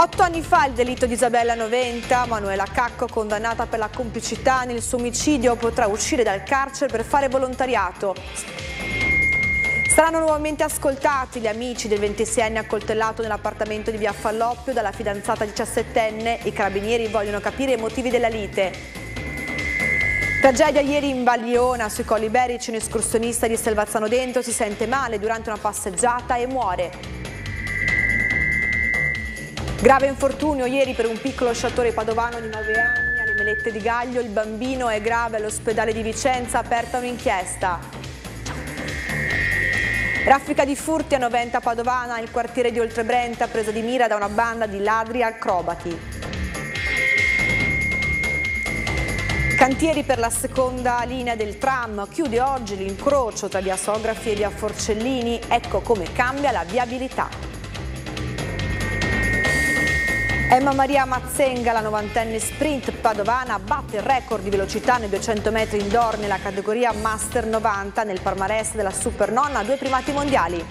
Otto anni fa il delitto di Isabella Noventa, Manuela Cacco condannata per la complicità nel suo omicidio potrà uscire dal carcere per fare volontariato. Saranno nuovamente ascoltati gli amici del 26enne accoltellato nell'appartamento di via Falloppio dalla fidanzata 17enne. I carabinieri vogliono capire i motivi della lite. Tragedia ieri in Bagliona, sui Colli Berici, un escursionista di Selvazzano Dentro si sente male durante una passeggiata e muore. Grave infortunio ieri per un piccolo sciatore padovano di 9 anni alle Melette di Gaglio. Il bambino è grave all'ospedale di Vicenza, aperta un'inchiesta. Raffica di furti a Noventa Padovana, il quartiere di Oltrebrenta, presa di mira da una banda di ladri acrobati. Cantieri per la seconda linea del tram, chiude oggi l'incrocio tra via Sografi e via Forcellini, ecco come cambia la viabilità. Emma Maria Mazzenga, la novantenne sprint padovana, batte il record di velocità nei 200 metri indoor nella categoria Master 90 nel palmarès della Supernonna, due primati mondiali.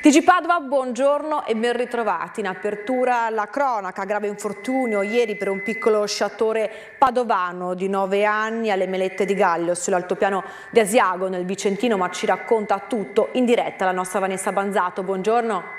TG Padova, buongiorno e ben ritrovati. In apertura la cronaca, grave infortunio ieri per un piccolo sciatore padovano di 9 anni alle Melette di Gaglio sull'altopiano di Asiago nel Vicentino, ma ci racconta tutto in diretta la nostra Vanessa Banzato. Buongiorno.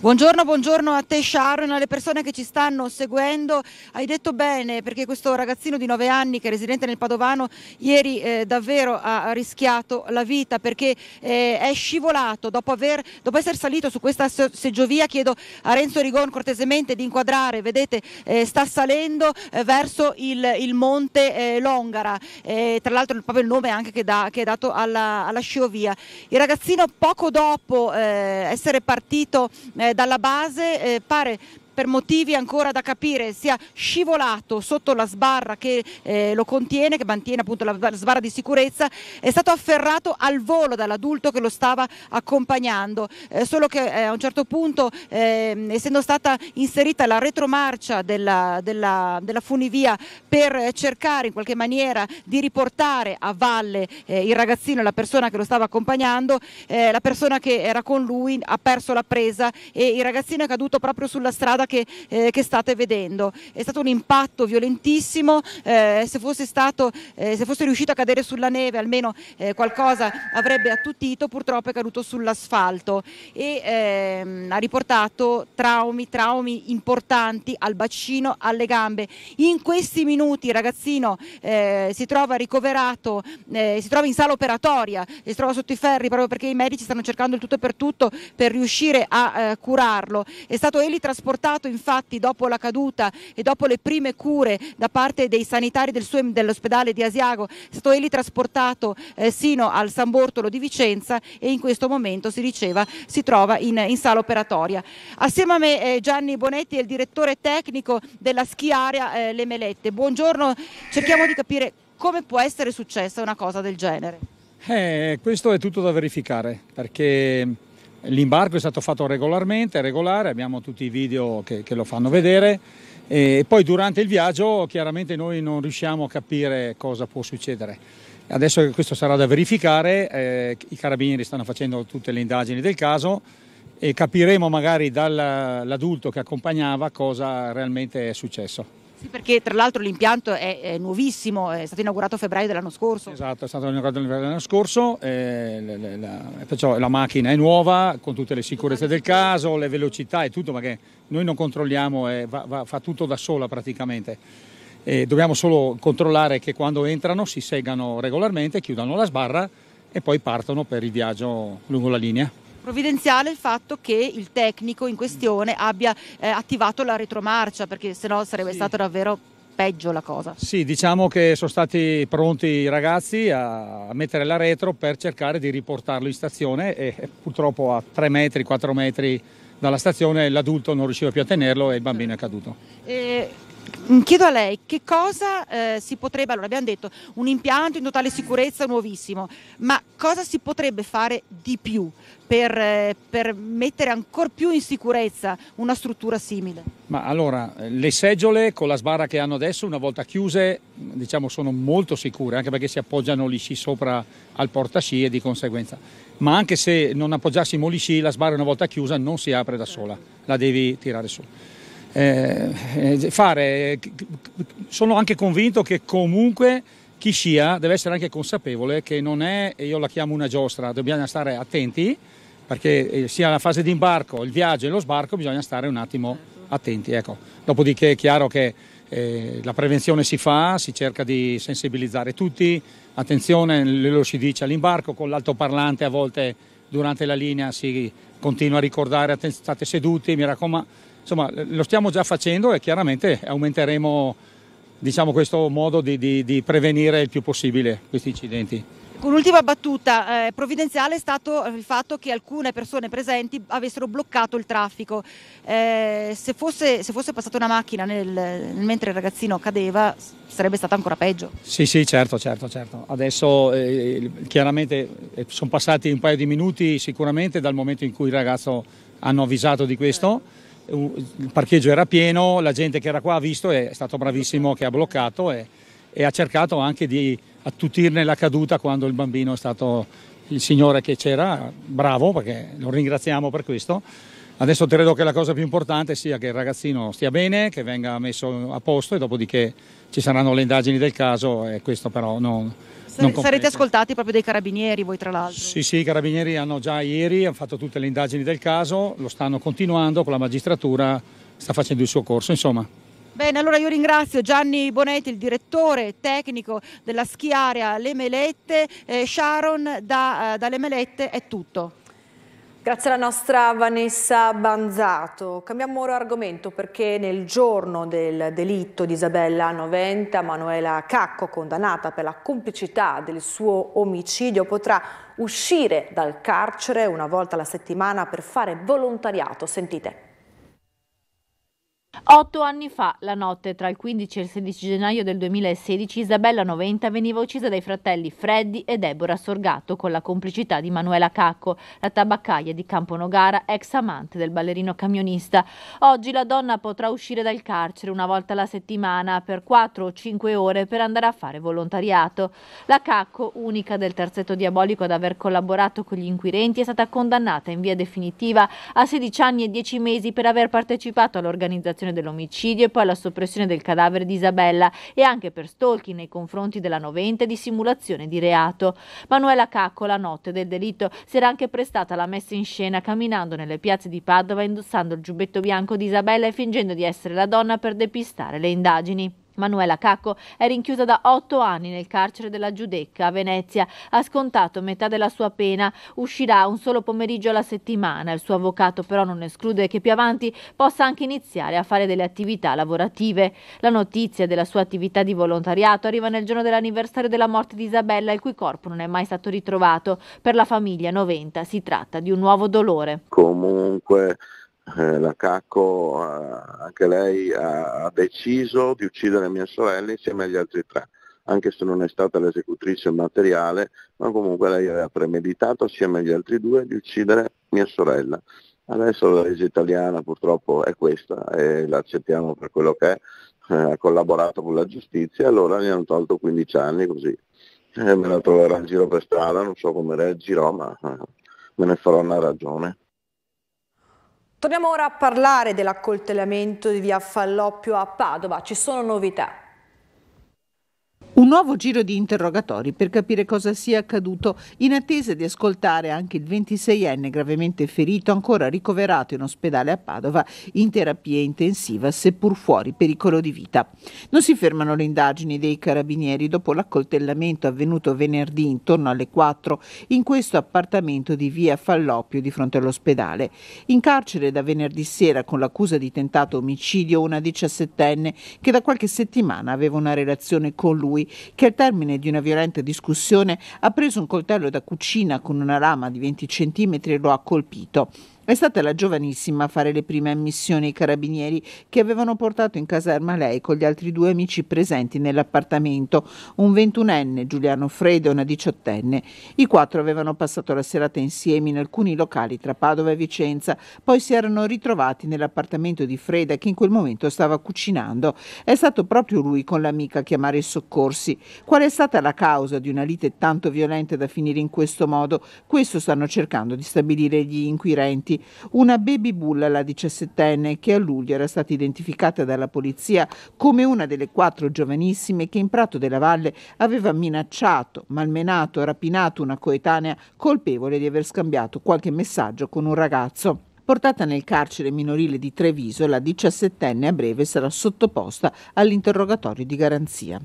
Buongiorno, buongiorno a te Sharon, alle persone che ci stanno seguendo. Hai detto bene perché questo ragazzino di 9 anni che è residente nel Padovano ieri eh, davvero ha rischiato la vita perché eh, è scivolato dopo, aver, dopo, essere salito su questa seggiovia. Chiedo a Renzo Rigon cortesemente di inquadrare, vedete eh, sta salendo eh, verso il, il monte eh, Longara, eh, tra l'altro proprio il nome anche che, da, che è dato alla, alla, sciovia. Il ragazzino poco dopo essere partito eh, dalla base eh, pare per motivi ancora da capire sia scivolato sotto la sbarra che eh, lo contiene, che mantiene appunto la sbarra di sicurezza, è stato afferrato al volo dall'adulto che lo stava accompagnando, eh, solo che eh, a un certo punto ehm, essendo stata inserita la retromarcia della, della, della, funivia per cercare in qualche maniera di riportare a valle eh, il ragazzino, la persona che lo stava accompagnando, eh, la persona che era con lui ha perso la presa e il ragazzino è caduto proprio sulla strada che, eh, che, state vedendo. È stato un impatto violentissimo, eh, se, fosse stato, eh, se, fosse riuscito a cadere sulla neve almeno eh, qualcosa avrebbe attutito, purtroppo è caduto sull'asfalto e ehm, ha riportato traumi, traumi importanti al bacino, alle gambe. In questi minuti il ragazzino eh, si trova ricoverato, eh, si trova in sala operatoria, e si trova sotto i ferri proprio perché i medici stanno cercando il tutto e per tutto per riuscire a curarlo. È stato elitrasportato stato infatti dopo la caduta e dopo le prime cure da parte dei sanitari del suo, dell'ospedale di Asiago, è stato egli trasportato eh, sino al San Bortolo di Vicenza e in questo momento si diceva si trova in, in sala operatoria. Assieme a me eh, Gianni Bonetti è il direttore tecnico della schiarea eh, Le Melette. Buongiorno, cerchiamo di capire come può essere successa una cosa del genere. Eh, questo è tutto da verificare perché L'imbarco è stato fatto regolarmente, regolare, abbiamo tutti i video che, che lo fanno vedere e poi durante il viaggio chiaramente noi non riusciamo a capire cosa può succedere. Adesso che questo sarà da verificare, eh, i carabinieri stanno facendo tutte le indagini del caso e capiremo magari dall'adulto che accompagnava cosa realmente è successo. Sì, perché tra l'altro l'impianto è, è, nuovissimo, è stato inaugurato a febbraio dell'anno scorso. Esatto, è stato inaugurato a febbraio dell'anno scorso, eh, e la, perciò la macchina è nuova, con tutte le sicurezze del caso, le velocità e tutto, perché noi non controlliamo, eh, va, va, fa tutto da sola praticamente. E dobbiamo solo controllare che quando entrano si seggano regolarmente, chiudano la sbarra e poi partono per il viaggio lungo la linea provvidenziale il fatto che il tecnico in questione mm. abbia eh, attivato la retromarcia, perché sennò sarebbe sì. stato davvero peggio la cosa. Sì, diciamo che sono stati pronti i ragazzi a mettere la retro per cercare di riportarlo in stazione e purtroppo a 3 metri, 4 metri dalla stazione l'adulto non riusciva più a tenerlo e il bambino è caduto. E eh, Mm, chiedo a lei che cosa eh, si potrebbe, allora abbiamo detto un impianto in totale sicurezza nuovissimo, ma cosa si potrebbe fare di più per, eh, per mettere ancora più in sicurezza una struttura simile? Ma allora, le seggiole con la sbarra che hanno adesso, una volta chiuse, diciamo sono molto sicure, anche perché si appoggiano lì sci sopra al portasci e di conseguenza. Ma anche se non appoggiassimo lì sci, la sbarra una volta chiusa non si apre da sola, la devi tirare su. Eh, eh, fare. Sono anche convinto che comunque chi scia deve essere anche consapevole che non è, io la chiamo una giostra, dobbiamo stare attenti perché eh, sia la fase di imbarco, il viaggio e lo sbarco bisogna stare un attimo attenti. Ecco. Dopodiché è chiaro che eh, la prevenzione si fa, si cerca di sensibilizzare tutti, attenzione, lo si dice all'imbarco con l'altoparlante a volte durante la linea si continua a ricordare state seduti, mi raccomando insomma lo stiamo già facendo e chiaramente aumenteremo diciamo, questo modo di, di, di prevenire il più possibile questi incidenti. Un'ultima battuta eh, provvidenziale è stato il fatto che alcune persone presenti avessero bloccato il traffico. Eh, se, fosse, se, fosse, passata una macchina nel, mentre il ragazzino cadeva sarebbe stato ancora peggio. Sì, sì, certo, certo, certo. Adesso eh, chiaramente eh, sono passati un paio di minuti sicuramente dal momento in cui il ragazzo hanno avvisato di questo. Certo il parcheggio era pieno, la gente che era qua ha visto, è stato bravissimo che ha bloccato e, e ha cercato anche di attutirne la caduta quando il bambino è stato il signore che c'era, bravo perché lo ringraziamo per questo. Adesso credo che la cosa più importante sia che il ragazzino stia bene, che venga messo a posto e dopodiché ci saranno le indagini del caso e questo però non, Sare- sarete ascoltati proprio dai carabinieri voi tra l'altro. Sì, sì, i carabinieri hanno già ieri hanno fatto tutte le indagini del caso, lo stanno continuando con la magistratura, sta facendo il suo corso, insomma. Bene, allora io ringrazio Gianni Bonetti, il direttore tecnico della schiarea Le Melette. Eh, Sharon da, eh, dalle Melette è tutto. Grazie alla nostra Vanessa Banzato. Cambiamo ora argomento perché nel giorno del delitto di Isabella Noventa, Manuela Cacco, condannata per la complicità del suo omicidio, potrà uscire dal carcere una volta alla settimana per fare volontariato. Sentite. Otto anni fa, la notte tra il 15 e il 16 gennaio del 2016, Isabella Noventa veniva uccisa dai fratelli Freddy e Deborah Sorgato con la complicità di Manuela Cacco, la tabaccaia di Campo Nogara, ex amante del ballerino camionista. Oggi la donna potrà uscire dal carcere una volta alla settimana per 4 o 5 ore per andare a fare volontariato. La Cacco, unica del terzetto diabolico ad aver collaborato con gli inquirenti, è stata condannata in via definitiva a 16 anni e 10 mesi per aver partecipato all'organizzazione commissione dell'omicidio e poi alla soppressione del cadavere di Isabella e anche per stalking nei confronti della novente di simulazione di reato. Manuela Cacco la notte del delitto si era anche prestata alla messa in scena camminando nelle piazze di Padova indossando il giubbetto bianco di Isabella e fingendo di essere la donna per depistare le indagini. Manuela Cacco è rinchiusa da otto anni nel carcere della Giudecca a Venezia. Ha scontato metà della sua pena. Uscirà un solo pomeriggio alla settimana. Il suo avvocato però non esclude che più avanti possa anche iniziare a fare delle attività lavorative. La notizia della sua attività di volontariato arriva nel giorno dell'anniversario della morte di Isabella, il cui corpo non è mai stato ritrovato. Per la famiglia 90 si tratta di un nuovo dolore. Comunque eh, la Cacco eh, anche lei ha, deciso di uccidere mia sorella insieme agli altri tre, anche se non è stata l'esecutrice materiale, ma comunque lei aveva premeditato assieme agli altri due di uccidere mia sorella. Adesso la legge italiana purtroppo è questa e l'accettiamo per quello che è, eh, ha collaborato con la giustizia e allora gli hanno tolto 15 anni così. me la troverà in giro per strada, non so come reagirò, ma me ne farò una ragione. Torniamo ora a parlare dell'accoltellamento di via Falloppio a Padova, ci sono novità. Un nuovo giro di interrogatori per capire cosa sia accaduto in attesa di ascoltare anche il 26enne gravemente ferito ancora ricoverato in ospedale a Padova in terapia intensiva seppur fuori pericolo di vita. Non si fermano le indagini dei carabinieri dopo l'accoltellamento avvenuto venerdì intorno alle 4 in questo appartamento di via Falloppio di fronte all'ospedale. In carcere da venerdì sera con l'accusa di tentato omicidio una 17enne che da qualche settimana aveva una relazione con lui lui, che al termine di una violenta discussione ha preso un coltello da cucina con una lama di 20 cm e lo ha colpito. È stata la giovanissima a fare le prime ammissioni ai carabinieri che avevano portato in caserma lei con gli altri due amici presenti nell'appartamento, un ventunenne Giuliano Fredo e una diciottenne. I quattro avevano passato la serata insieme in alcuni locali tra Padova e Vicenza, poi si erano ritrovati nell'appartamento di Freda che in quel momento stava cucinando. È stato proprio lui con l'amica a chiamare i soccorsi. Qual è stata la causa di una lite tanto violenta da finire in questo modo? Questo stanno cercando di stabilire gli inquirenti una baby bull, la diciassettenne, che a luglio era stata identificata dalla polizia come una delle quattro giovanissime che in Prato della Valle aveva minacciato, malmenato, rapinato una coetanea colpevole di aver scambiato qualche messaggio con un ragazzo. Portata nel carcere minorile di Treviso, la diciassettenne a breve sarà sottoposta all'interrogatorio di garanzia.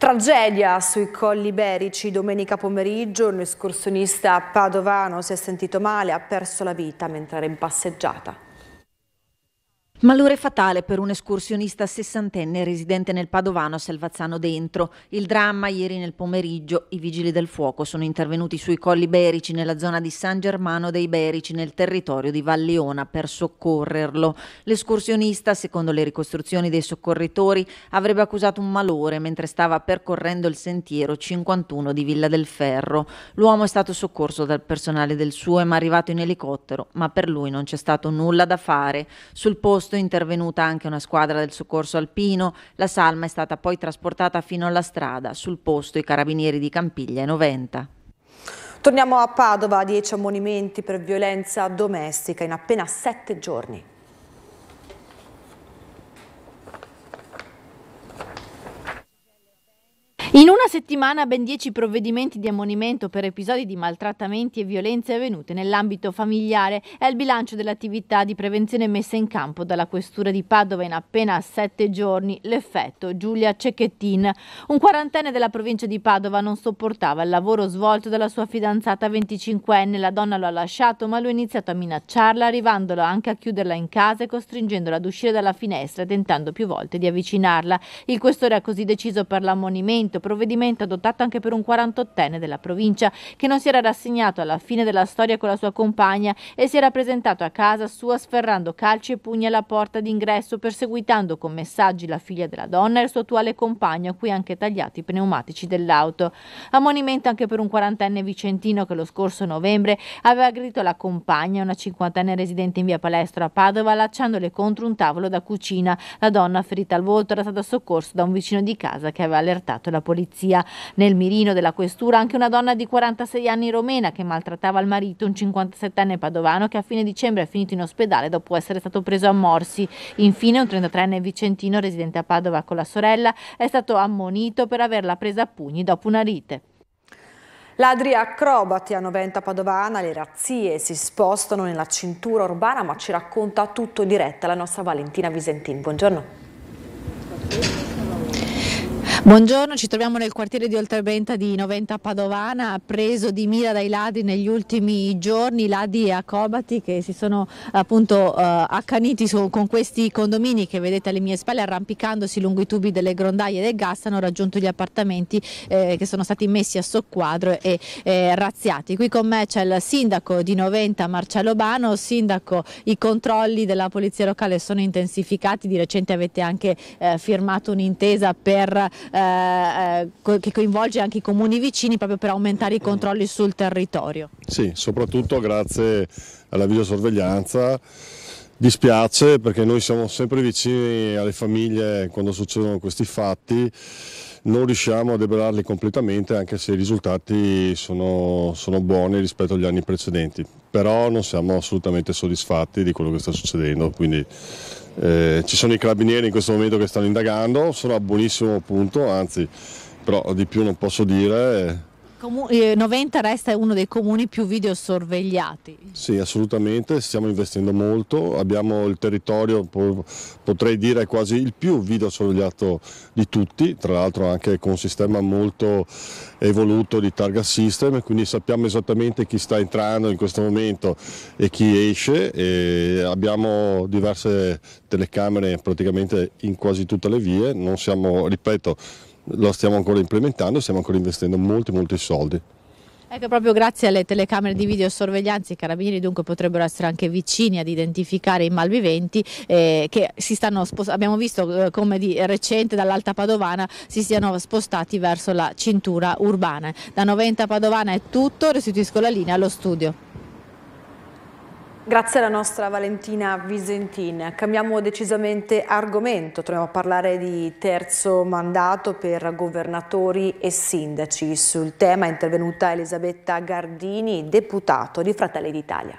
Tragedia sui colli iberici domenica pomeriggio, un escursionista padovano si è sentito male, ha perso la vita mentre era in passeggiata. Malore fatale per un escursionista sessantenne residente nel Padovano a Selvazzano Dentro. Il dramma ieri nel pomeriggio. I vigili del fuoco sono intervenuti sui colli berici nella zona di San Germano dei Berici nel territorio di Valleona per soccorrerlo. L'escursionista, secondo le ricostruzioni dei soccorritori, avrebbe accusato un malore mentre stava percorrendo il sentiero 51 di Villa del Ferro. L'uomo è stato soccorso dal personale del suo SUEM arrivato in elicottero, ma per lui non c'è stato nulla da fare. Sul posto posto è intervenuta anche una squadra del soccorso alpino. La salma è stata poi trasportata fino alla strada. Sul posto i carabinieri di Campiglia e Noventa. Torniamo a Padova, 10 ammonimenti per violenza domestica in appena 7 giorni. In un settimana ben 10 provvedimenti di ammonimento per episodi di maltrattamenti e violenze avvenute nell'ambito familiare. È il bilancio dell'attività di prevenzione messa in campo dalla Questura di Padova in appena 7 giorni. L'effetto Giulia Cecchettin. Un quarantenne della provincia di Padova non sopportava il lavoro svolto dalla sua fidanzata 25enne. La donna lo ha lasciato ma lui ha iniziato a minacciarla arrivandolo anche a chiuderla in casa e costringendola ad uscire dalla finestra tentando più volte di avvicinarla. Il questore ha così deciso per l'ammonimento provvedimento provvedimento adottato anche per un 48enne della provincia che non si era rassegnato alla fine della storia con la sua compagna e si era presentato a casa sua sferrando calci e pugni alla porta d'ingresso perseguitando con messaggi la figlia della donna e il suo attuale compagno a cui anche tagliati i pneumatici dell'auto. Ammonimento anche per un quarantenne vicentino che lo scorso novembre aveva aggredito la compagna, una cinquantenne residente in via Palestro a Padova, allacciandole contro un tavolo da cucina. La donna ferita al volto era stata soccorsa da un vicino di casa che aveva allertato la polizia polizia. Nel mirino della questura anche una donna di 46 anni romena che maltrattava il marito, un 57enne padovano che a fine dicembre è finito in ospedale dopo essere stato preso a morsi. Infine un 33enne vicentino residente a Padova con la sorella è stato ammonito per averla presa a pugni dopo una rite. Ladri acrobati a Noventa Padovana, le razzie si spostano nella cintura urbana, ma ci racconta tutto in diretta la nostra Valentina Visentin. Buongiorno. Buongiorno, ci troviamo nel quartiere di Oltrebenta di Noventa Padovana, preso di mira dai ladri negli ultimi giorni, ladri e acobati che si sono appunto eh, accaniti su, con questi condomini che vedete alle mie spalle arrampicandosi lungo i tubi delle grondaie del gas hanno raggiunto gli appartamenti eh, che sono stati messi a soqquadro e eh, razziati. Qui con me c'è il sindaco di Noventa Marcello Bano, sindaco i controlli della polizia locale sono intensificati, di recente avete anche eh, firmato un'intesa per eh, eh, eh, che coinvolge anche i comuni vicini proprio per aumentare i mm. controlli sul territorio. Sì, soprattutto grazie alla videosorveglianza. Dispiace perché noi siamo sempre vicini alle famiglie quando succedono questi fatti non riusciamo a debellarli completamente anche se i risultati sono, sono buoni rispetto agli anni precedenti, però non siamo assolutamente soddisfatti di quello che sta succedendo, quindi eh, ci sono i carabinieri in questo momento che stanno indagando, sono a buonissimo punto, anzi però di più non posso dire. Comun- eh, Noventa resta uno dei comuni più videosorvegliati. Sì, assolutamente, stiamo investendo molto, abbiamo il territorio, potrei dire quasi il più videosorvegliato di tutti, tra l'altro anche con un sistema molto evoluto di target system, quindi sappiamo esattamente chi sta entrando in questo momento e chi esce e abbiamo diverse telecamere praticamente in quasi tutte le vie, non siamo, ripeto, lo stiamo ancora implementando, stiamo ancora investendo molti molti soldi. Ecco, proprio grazie alle telecamere di videosorveglianza i carabinieri dunque potrebbero essere anche vicini ad identificare i malviventi eh, che si stanno abbiamo visto eh, come di recente dall'Alta Padovana si siano spostati verso la cintura urbana. Da 90 Padovana è tutto, restituisco la linea allo studio. Grazie alla nostra Valentina Visentin. Cambiamo decisamente argomento, torniamo a parlare di terzo mandato per governatori e sindaci. Sul tema è intervenuta Elisabetta Gardini, deputato di Fratelli d'Italia.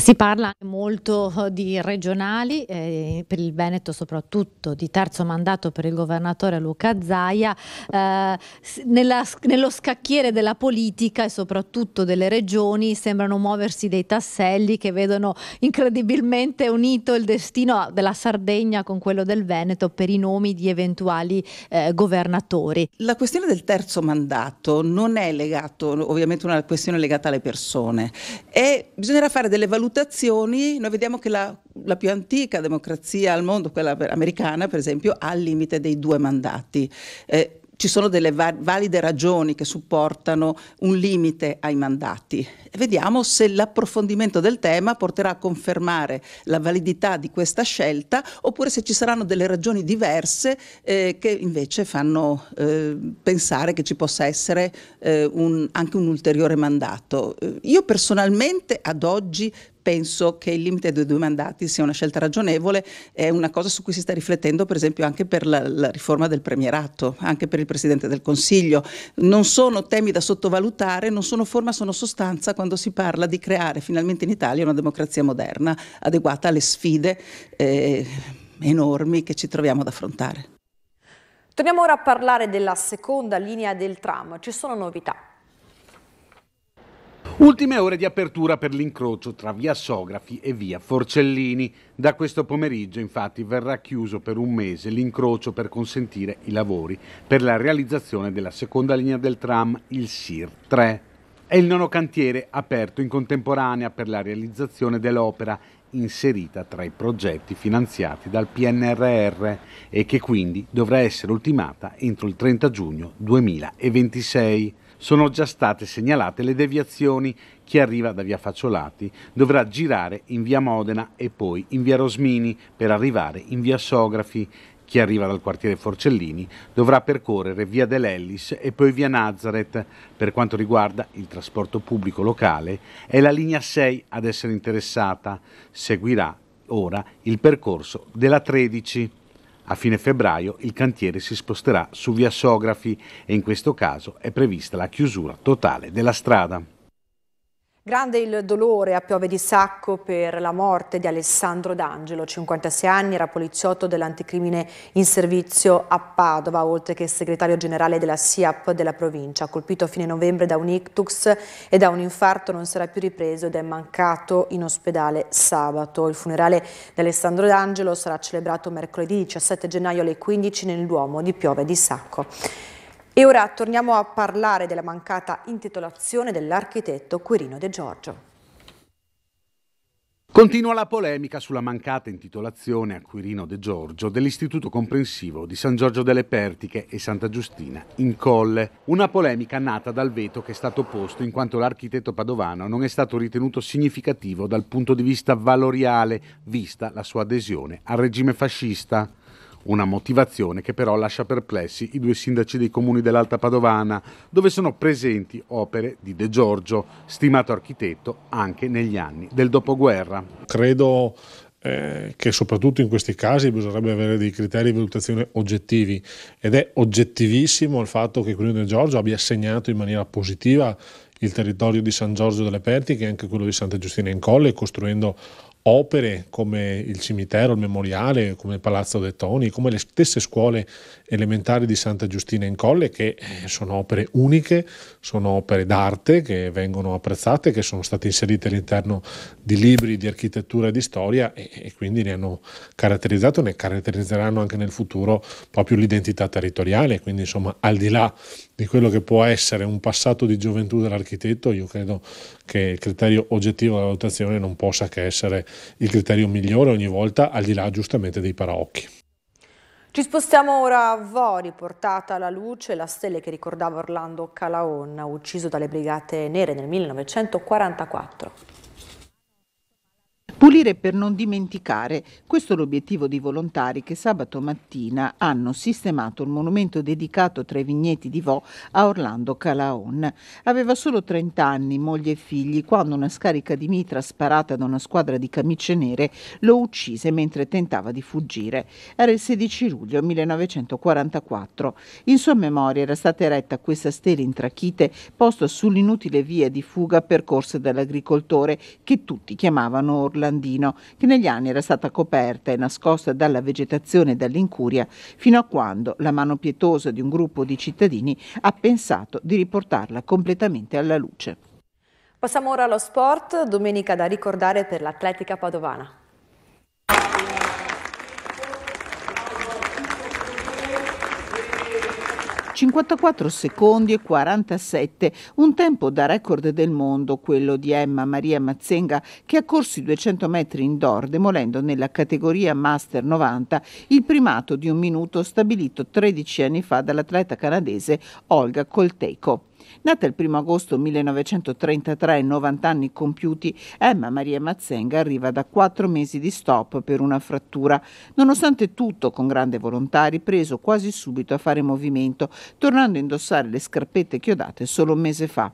Si parla molto eh, di regionali, eh, per il Veneto soprattutto, di terzo mandato per il governatore Luca Zaia. Eh, nella, nello scacchiere della politica e soprattutto delle regioni sembrano muoversi dei tasselli che vedono incredibilmente unito il destino ah, della Sardegna con quello del Veneto per i nomi di eventuali eh, governatori. La questione del terzo mandato non è legato, ovviamente una questione legata alle persone, è, bisognerà fare delle valutazioni valutazioni, noi vediamo che la, la, più antica democrazia al mondo, quella americana per esempio, ha il limite dei due mandati. Eh, ci sono delle va- valide ragioni che supportano un limite ai mandati. Vediamo se l'approfondimento del tema porterà a confermare la validità di questa scelta oppure se ci saranno delle ragioni diverse eh, che invece fanno eh, pensare che ci possa essere eh, un, anche un ulteriore mandato. Eh, io personalmente ad oggi penso che il limite dei due mandati sia una scelta ragionevole, è una cosa su cui si sta riflettendo per esempio anche per la, la, riforma del premierato, anche per il Presidente del Consiglio. Non sono temi da sottovalutare, non sono forma, sono sostanza quando si parla di creare finalmente in Italia una democrazia moderna adeguata alle sfide eh, enormi che ci troviamo ad affrontare. Torniamo ora a parlare della seconda linea del tram, ci sono novità. Ultime ore di apertura per l'incrocio tra via Sografi e via Forcellini. Da questo pomeriggio infatti verrà chiuso per un mese l'incrocio per consentire i lavori per la realizzazione della seconda linea del tram, il SIR 3. È il nono cantiere aperto in contemporanea per la realizzazione dell'opera inserita tra i progetti finanziati dal PNRR e che quindi dovrà essere ultimata entro il 30 giugno 2026 sono già state segnalate le deviazioni. Chi arriva da via Facciolati dovrà girare in via Modena e poi in via Rosmini per arrivare in via Sografi. Chi arriva dal quartiere Forcellini dovrà percorrere via dell'Ellis e poi via Nazareth. Per quanto riguarda il trasporto pubblico locale, è la linea 6 ad essere interessata. Seguirà ora il percorso della 13. A fine febbraio il cantiere si sposterà su via Sografi e in questo caso è prevista la chiusura totale della strada. Grande il dolore a Piove di Sacco per la morte di Alessandro D'Angelo, 56 anni, era poliziotto dell'anticrimine in servizio a Padova, oltre che segretario generale della SIAP della provincia. Colpito a fine novembre da un ictus e da un infarto non sarà più ripreso ed è mancato in ospedale sabato. Il funerale di Alessandro D'Angelo sarà celebrato mercoledì 17 gennaio alle 15 nel Duomo di Piove di Sacco. E ora torniamo a parlare della mancata intitolazione dell'architetto Quirino De Giorgio. Continua la polemica sulla mancata intitolazione a Quirino De Giorgio dell'Istituto Comprensivo di San Giorgio delle Pertiche e Santa Giustina in Colle, una polemica nata dal veto che è stato posto in quanto l'architetto padovano non è stato ritenuto significativo dal punto di vista valoriale, vista la sua adesione al regime fascista. Una motivazione che però lascia perplessi i due sindaci dei comuni dell'Alta Padovana, dove sono presenti opere di De Giorgio, stimato architetto anche negli anni del dopoguerra. Credo eh, che soprattutto in questi casi bisognerebbe avere dei criteri di valutazione oggettivi ed è oggettivissimo il fatto che Quirino De Giorgio abbia segnato in maniera positiva il territorio di San Giorgio delle Pertiche e anche quello di Santa Giustina in Colle, costruendo opere come il cimitero, il memoriale, come il Palazzo De Toni, come le stesse scuole elementari di Santa Giustina in Colle, che eh, sono opere uniche, sono opere d'arte che vengono apprezzate, che sono state inserite all'interno di libri di architettura e di storia e, e quindi ne hanno caratterizzato, ne caratterizzeranno anche nel futuro proprio l'identità territoriale. Quindi, insomma, al di là di quello che può essere un passato di gioventù dell'architetto, io credo che il criterio oggettivo della valutazione non possa che essere il criterio migliore ogni volta, al di là giustamente dei paraocchi. Ci spostiamo ora a Vori, portata alla luce la stella che ricordava Orlando Calaonna, ucciso dalle Brigate Nere nel 1944. Pulire per non dimenticare, questo è l'obiettivo di volontari che sabato mattina hanno sistemato il monumento dedicato tra i vigneti di Vo a Orlando Calaon. Aveva solo 30 anni, moglie e figli, quando una scarica di mitra sparata da una squadra di camicie nere lo uccise mentre tentava di fuggire. Era il 16 luglio 1944. In sua memoria era stata eretta questa stela in trachite posta sull'inutile via di fuga percorsa dall'agricoltore che tutti chiamavano Orlando. Andino, che negli anni era stata coperta e nascosta dalla vegetazione e dall'incuria, fino a quando la mano pietosa di un gruppo di cittadini ha pensato di riportarla completamente alla luce. Passiamo ora allo sport, domenica da ricordare per l'atletica padovana. 54 secondi e 47, un tempo da record del mondo, quello di Emma Maria Mazzenga che ha corso i 200 metri indoor demolendo nella categoria Master 90 il primato di un minuto stabilito 13 anni fa dall'atleta canadese Olga Colteco. Nata il 1 agosto 1933 e 90 anni compiuti, Emma Maria Mazzenga arriva da quattro mesi di stop per una frattura. Nonostante tutto, con grande volontà, ha ripreso quasi subito a fare movimento, tornando a indossare le scarpette chiodate solo un mese fa.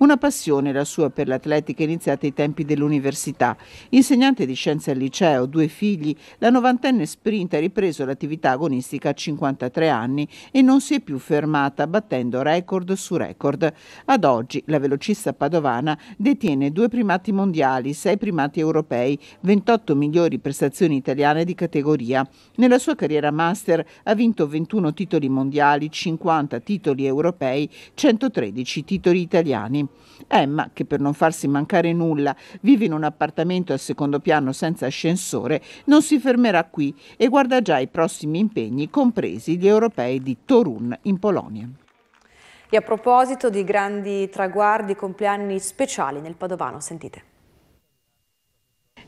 Una passione la sua per l'atletica iniziata ai tempi dell'università. Insegnante di scienze al liceo, due figli, la novantenne sprint ha ripreso l'attività agonistica a 53 anni e non si è più fermata, battendo record su record. Ad oggi la velocista padovana detiene due primati mondiali, sei primati europei, 28 migliori prestazioni italiane di categoria. Nella sua carriera master ha vinto 21 titoli mondiali, 50 titoli europei, 113 titoli italiani. Emma, eh, che per non farsi mancare nulla vive in un appartamento al secondo piano senza ascensore, non si fermerà qui e guarda già i prossimi impegni, compresi gli europei di Torun in Polonia. E a proposito di grandi traguardi, compleanni speciali nel Padovano, sentite.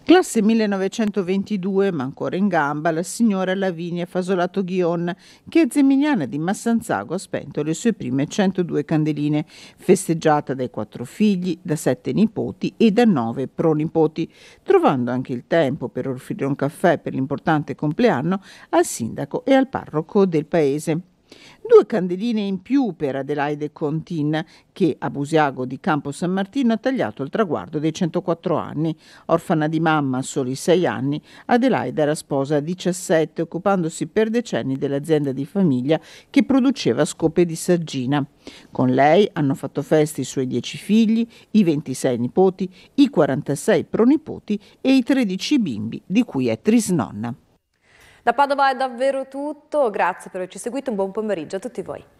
Classe 1922, ma ancora in gamba, la signora Lavinia Fasolato Ghion, che a Zemignana di Massanzago ha spento le sue prime 102 candeline, festeggiata dai quattro figli, da sette nipoti e da nove pronipoti, trovando anche il tempo per offrire un caffè per l'importante compleanno al sindaco e al parroco del paese. Due candeline in più per Adelaide Contin, che a Busiago di Campo San Martino ha tagliato il traguardo dei 104 anni. Orfana di mamma a soli 6 anni, Adelaide era sposa a 17, occupandosi per decenni dell'azienda di famiglia che produceva scope di saggina. Con lei hanno fatto festa i suoi 10 figli, i 26 nipoti, i 46 pronipoti e i 13 bimbi, di cui è trisnonna. Da Padova è davvero tutto, grazie per averci seguito, un buon pomeriggio a tutti voi.